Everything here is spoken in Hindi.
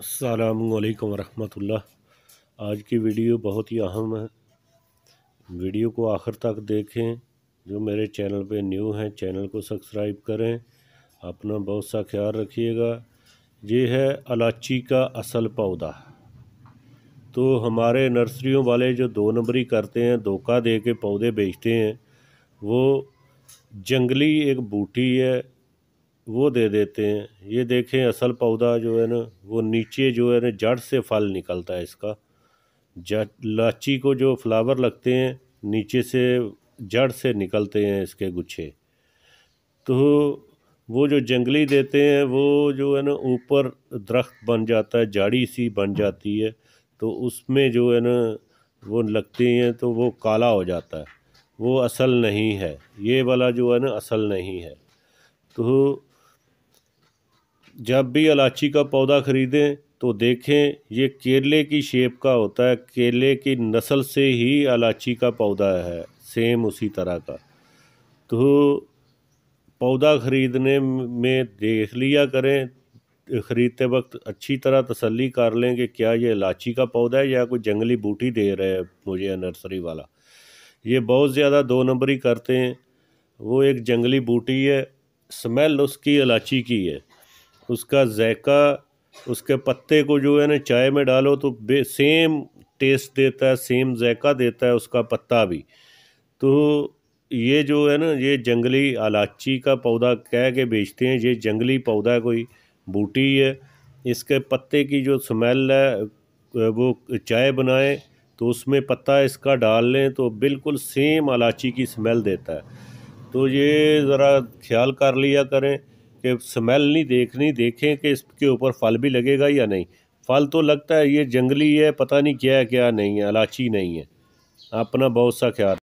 अल्लाम वरहमतुल्लाह आज की वीडियो बहुत ही अहम है वीडियो को आखिर तक देखें जो मेरे चैनल पे न्यू हैं चैनल को सब्सक्राइब करें अपना बहुत सा ख्याल रखिएगा ये है अलाची का असल पौधा तो हमारे नर्सरियों वाले जो दो नंबरी करते हैं धोखा दे के पौधे बेचते हैं वो जंगली एक बूटी है वो दे देते हैं ये देखें असल पौधा जो है ना वो नीचे जो है ना जड़ से फल निकलता है इसका लाची को जो फ्लावर लगते हैं नीचे से जड़ से निकलते हैं इसके गुच्छे तो वो जो जंगली देते हैं वो जो है ना ऊपर दरख्त बन जाता है जाड़ी सी बन जाती है तो उसमें जो है ना वो लगती हैं तो वो काला हो जाता है वो असल नहीं है ये वाला जो है ना असल नहीं है तो जब भी इलायची का पौधा ख़रीदें तो देखें ये केले की शेप का होता है केले की नस्ल से ही इलायची का पौधा है सेम उसी तरह का तो पौधा ख़रीदने में देख लिया करें ख़रीदते वक्त अच्छी तरह तसल्ली कर लें कि क्या ये इलायची का पौधा है या कोई जंगली बूटी दे रहे हैं मुझे नर्सरी वाला ये बहुत ज़्यादा दो नंबरी करते हैं वो एक जंगली बूटी है स्मेल उसकी इलायची की है उसका ज़ायक़ा उसके पत्ते को जो है ना चाय में डालो तो बे सेम टेस्ट देता है सेम ज़ायक़ा देता है उसका पत्ता भी तो ये जो है ना ये जंगली अलाची का पौधा कह के बेचते हैं ये जंगली पौधा कोई बूटी है इसके पत्ते की जो स्मेल है वो चाय बनाए तो उसमें पत्ता इसका डाल लें तो बिल्कुल सेम अलाची की स्मेल देता है तो ये ज़रा ख्याल कर लिया करें कि स्मेल नहीं देखनी देखें कि इसके ऊपर फल भी लगेगा या नहीं फल तो लगता है ये जंगली है पता नहीं क्या है क्या नहीं है अलाची नहीं है अपना बहुत सा ख्याल